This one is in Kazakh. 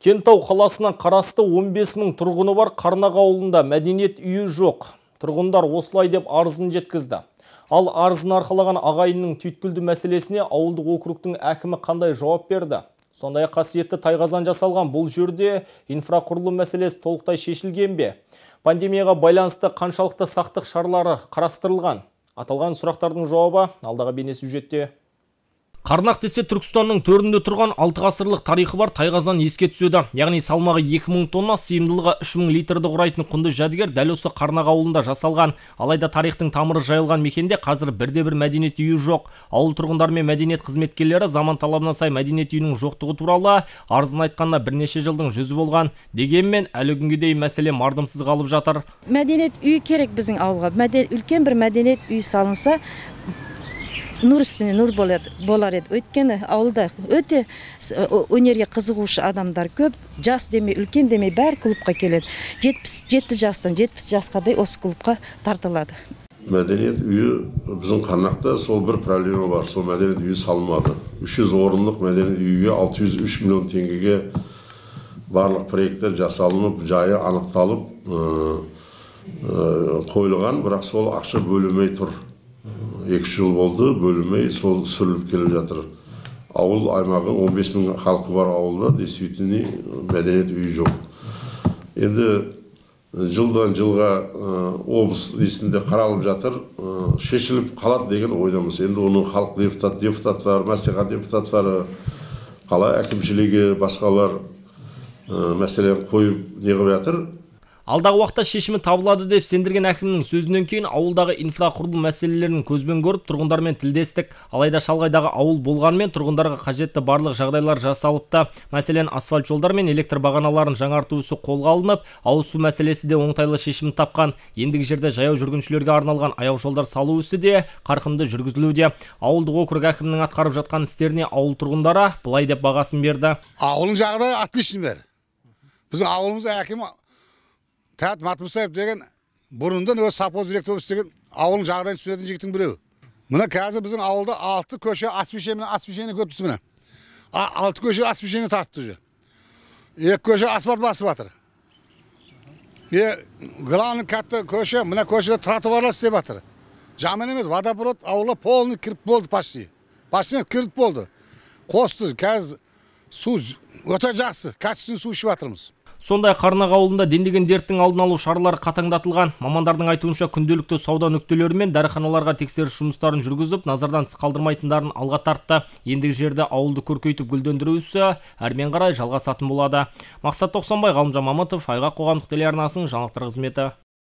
Кентау қаласынан қарасты 15 мың тұрғыны бар қарнаға ауылында мәдениет үйі жоқ. Тұрғындар осылай деп арызын жеткізді. Ал арызын арқалаған ағайының түйткілді мәселесіне ауылдық округтің әкімі қандай жауап берді? Сондай қасиетті тайғазан жасалған бұл жүрде инфрақұрылым мәселесі толықтай шешілген бе? Пандемияға байланысты қаншалықты сақтық шарлары қарастырылған? Аталған сұрақтардың жауабы алдағы бейне сюжетте Қарнақ десе Түркістанның төрінде тұрған 6 ғасырлық тарихы бар тайқазан еске түседі. Яғни салмағы 2000 тонна, сыйымдылығы 3000 литрді құрайтын құнды жәдігер дәл осы Қарнақ ауылында жасалған. Алайда тарихтың тамыры жайылған мекенде қазір бірде-бір мәдениет үйі жоқ. Ауыл тұрғындары мен мәдениет қызметкерлері заман талабына сай мәдениет үйінің жоқтығы туралы арызын айтқанына бірнеше жылдың жүзі болған. Дегенмен әлі күнге дейін мәселе мардымсыз қалып жатыр. Мәдениет үйі керек біздің ауылға. үлкен бір мәдениет үйі салынса, нұр үстіне нұр болар еді өйткені ауылда өте өнерге қызығушы адамдар көп жас демей үлкен демей бәрі клубқа келеді жетпіс жеті жастан жетпіс жасқа дейін осы клубқа тартылады мәдениет үйі біздің қарнақта сол бір проблема бар сол мәдениет үйі салмады үш жүз орындық мәдениет үйге алты жүз үш миллион теңгеге барлық проекттер жасалынып жайы анықталып қойылған бірақ сол ақша бөлінбей тұр екі жыл болды бөлінбей сол сүріліп келіп жатыр ауыл аймағы 15 бес мың халқы бар ауылда действительно мәдениет үйі жоқ енді жылдан жылға облыс несінде қаралып жатыр шешіліп қалады деген ойдамыз енді оны халық депутат депутаттары мәслихат депутаттары қала әкімшілігі басқалар мәселені қойып неғып жатыр алдағы уақытта шешімі табылады деп сендірген әкімнің сөзінен кейін ауылдағы инфрақұрылым мәселелерін көзбен көріп тұрғындармен тілдестік алайда шалғайдағы ауыл болғанымен тұрғындарға қажетті барлық жағдайлар жасалыпты мәселен асфальт жолдар мен электр бағаналарын жаңарту ісі қолға алынып ауыз су мәселесі де оңтайлы шешім тапқан ендігі жерде жаяу жүргіншілерге арналған аяу жолдар салу ісі де қарқынды жүргізілуде ауылдық округ әкімінің атқарып жатқан істеріне ауыл тұрғындары былай деп бағасын берді ауылдың жағдайы отличный бәрі біздің ауылымыз әкім тәт матмусаев деген бұрындын өзі совхоз директоры істеген ауылдың жағдайын түсінетін жігіттің біреуі мына қазір біздің ауылда алты көше освещение освещение көп түсі міне алты көше освещение тартты уже екі көше асфальт басып жатыр главный катта көше мына көшеде тротуарлар істеп жатыр жаман емес водопровод ауылға полный кіріп болды почти почти кіріп болды қосты қазір су өте жақсы качественный су ішіп жатырмыз сондай ақ қарнақ ауылында дендеген дерттің алдын алу шаралары қатаңдатылған мамандардың айтуынша күнделікті сауда нүктелері мен дәріханаларға тексеріс жұмыстарын жүргізіп назардан тыс қалдырмайтындарын алға тартты ендігі жерде ауылды көркейтіп гүлдендіру ісі әрмен қарай жалғасатын болады мақсат тоқсанбай ғалымжан мамытов айға қоғамдық телеарнасының жаңалықтар қызметі